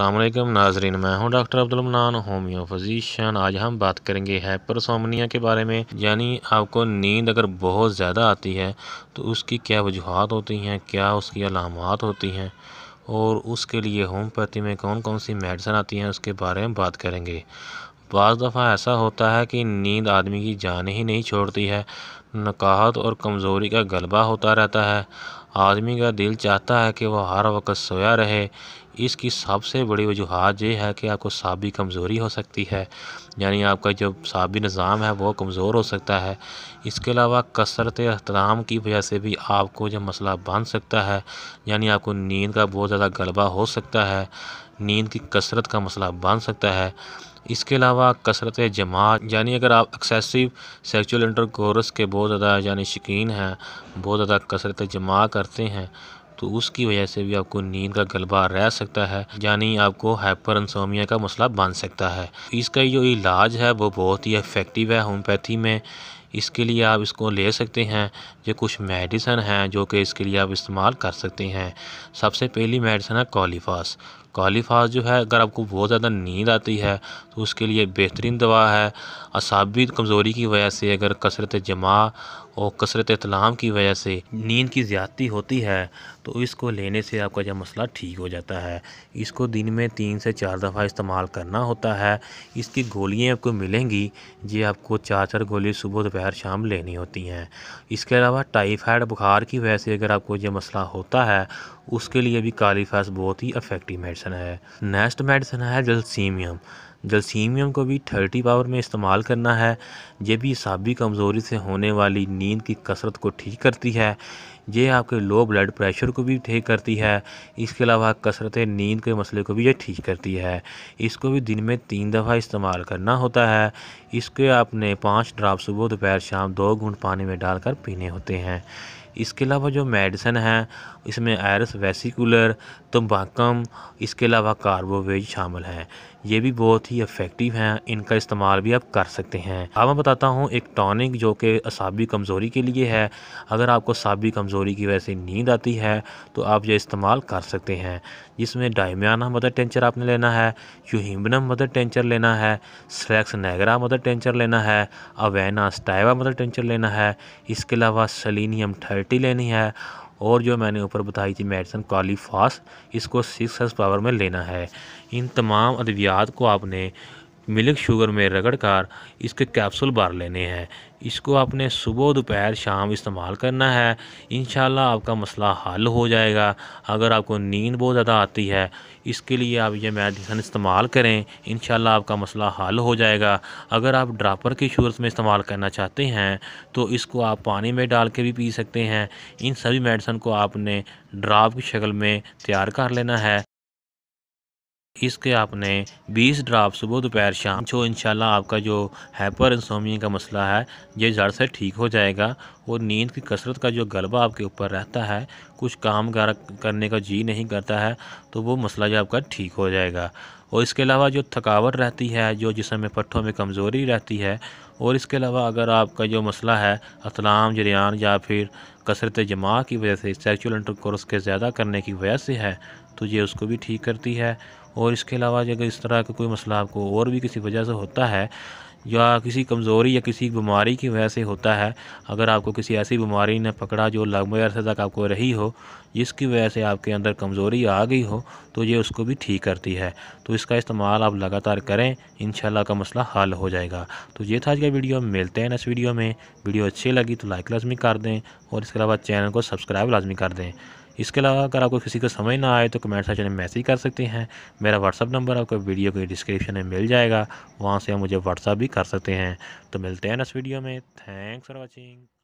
अल्लाम नाजरीन मैं हूं डॉक्टर अब्दुलमनान होम्यो फिजिशियन आज हम बात करेंगे हाइपरसोमनिया के बारे में यानी आपको नींद अगर बहुत ज़्यादा आती है तो उसकी क्या वजूहत होती हैं क्या उसकी अलामत होती हैं और उसके लिए होम्योपैथी में कौन कौन सी मेडिसन आती हैं उसके बारे में बात करेंगे बज़ दफ़ा ऐसा होता है कि नींद आदमी की जान ही नहीं छोड़ती है नकाहत और कमज़ोरी का गलबा होता रहता है आदमी का दिल चाहता है कि वह हर वक्त सोया रहे इसकी सबसे बड़ी वजूहत यह है कि आपको साबी कमज़ोरी हो सकती है यानी आपका जो साबी निज़ाम है वो कमज़ोर हो सकता है इसके अलावा कसरत अहतराम की वजह से भी आपको जो मसला बन सकता है यानी आपको नींद का बहुत ज़्यादा गलबा हो सकता है नींद की कसरत का मसला बन सकता है इसके अलावा कसरत जमात यानी अगर आप एक्सेसिव सेक्चुअल इंटरकोर्स के बहुत ज़्यादा यानी शकीन हैं बहुत ज़्यादा कसरत जमा करते हैं तो उसकी वजह से भी आपको नींद का गलबा रह सकता है यानी आपको हाइपर इंसोमिया का मसला बन सकता है इसका जो इलाज है वो बहुत ही इफ़ेक्टिव है होम्योपैथी में इसके लिए आप इसको ले सकते हैं जो कुछ मेडिसन हैं जो कि इसके लिए आप इस्तेमाल कर सकते हैं सबसे पहली मेडिसन है कॉलीफास कालीफास जो है अगर आपको बहुत ज़्यादा नींद आती है तो उसके लिए बेहतरीन दवा है असाबी कमज़ोरी की वजह से अगर कसरत जमा और कसरत तलाम की वजह से नींद की ज़्यादती होती है तो इसको लेने से आपका यह मसला ठीक हो जाता है इसको दिन में तीन से चार दफ़ा इस्तेमाल करना होता है इसकी गोलियाँ आपको मिलेंगी ये आपको चार चार गोली सुबह दोपहर शाम लेनी होती हैं इसके अलावा टाइफाइड बुखार की वजह से अगर आपको यह मसला होता है उसके लिए भी कालीफास बहुत ही अफेक्टिव मेडिसिन मेडिसन है नेक्स्ट मेडिसन है जलसीमियम जलसीमियम को भी थर्टी पावर में इस्तेमाल करना है ये भी सबी कमज़ोरी से होने वाली नींद की कसरत को ठीक करती है ये आपके लो ब्लड प्रेशर को भी ठीक करती है इसके अलावा कसरत नींद के मसले को भी ये ठीक करती है इसको भी दिन में तीन दफ़ा इस्तेमाल करना होता है इसके आपने पाँच ड्राप सुबह दोपहर शाम दो घूट पानी में डालकर पीने होते हैं इसके अलावा जो मेडिसन है इसमें आयरस वेसिकुलर तम्बाकम इसके अलावा कार्बोवेज शामिल हैं ये भी बहुत ही इफ़ेक्टिव हैं इनका इस्तेमाल भी आप कर सकते हैं अब मैं बताता हूँ एक टॉनिक जो कि असाबी कमज़ोरी के लिए है अगर आपको असाबी कमज़ोरी की वजह से नींद आती है तो आप ये इस्तेमाल कर सकते हैं जिसमें डायमियाना मदर टेंचर आपने लेना है यूहिम्बनम मदर टेंचर लेना है स्लैक्स नेगरा मदर टेंचर लेना है अवैना स्टाइवा मदर टेंचर लेना है इसके अलावा सलीनियम थर्ट मल्टी लेनी है और जो मैंने ऊपर बताई थी मेडिसन कॉलीफास इसको सिक्स हर्स पावर में लेना है इन तमाम अद्वियात को आपने मिल्क शुगर में रगड़कर इसके कैप्सूल बार लेने हैं इसको आपने सुबह दोपहर शाम इस्तेमाल करना है इन आपका मसला हल हो जाएगा अगर आपको नींद बहुत ज़्यादा आती है इसके लिए आप ये मेडिसन इस्तेमाल करें इन आपका मसला हल हो जाएगा अगर आप ड्रापर की सूरत में इस्तेमाल करना चाहते हैं तो इसको आप पानी में डाल के भी पी सकते हैं इन सभी मेडिसन को आपने ड्राप की शक्ल में तैयार कर लेना है इसके आपने 20 ड्राप सुबह दोपहर शाम जो इंशाल्लाह आपका जो हैपर इंसोमिया का मसला है ये जड़ से ठीक हो जाएगा और नींद की कसरत का जो गलबा आपके ऊपर रहता है कुछ काम करने का जी नहीं करता है तो वो मसला जो आपका ठीक हो जाएगा और इसके अलावा जो थकावट रहती है जो जिसम में पट्ठों में कमज़ोरी रहती है और इसके अलावा अगर आपका जो मसला है अतलाम जरियान या फिर कसरत जमा की वजह से सेक्चुअल इंटरकोर्स के ज़्यादा करने की वजह से है तो ये उसको भी ठीक करती है और इसके अलावा अगर इस तरह का कोई मसला आपको और भी किसी वजह से होता है या किसी कमज़ोरी या किसी बीमारी की वजह से होता है अगर आपको किसी ऐसी बीमारी ने पकड़ा जो लंबे अरसे तक आपको रही हो जिसकी वजह से आपके अंदर कमज़ोरी आ गई हो तो ये उसको भी ठीक करती है तो इसका इस्तेमाल आप लगातार करें इन का मसला हल हो जाएगा तो ये था आज का वीडियो मिलते हैं इस वीडियो में वीडियो अच्छी लगी तो लाइक लाजमी कर दें और इसके अलावा चैनल को सब्सक्राइब लाजमी कर दें इसके अलावा अगर आपको किसी को समझ ना आए तो कमेंट सेक्शन में मैसेज कर सकते हैं मेरा व्हाट्सअप नंबर आपको वीडियो के डिस्क्रिप्शन में मिल जाएगा वहाँ से आप मुझे व्हाट्सअप भी कर सकते हैं तो मिलते हैं नेक्स्ट वीडियो में थैंक्स फॉर वॉचिंग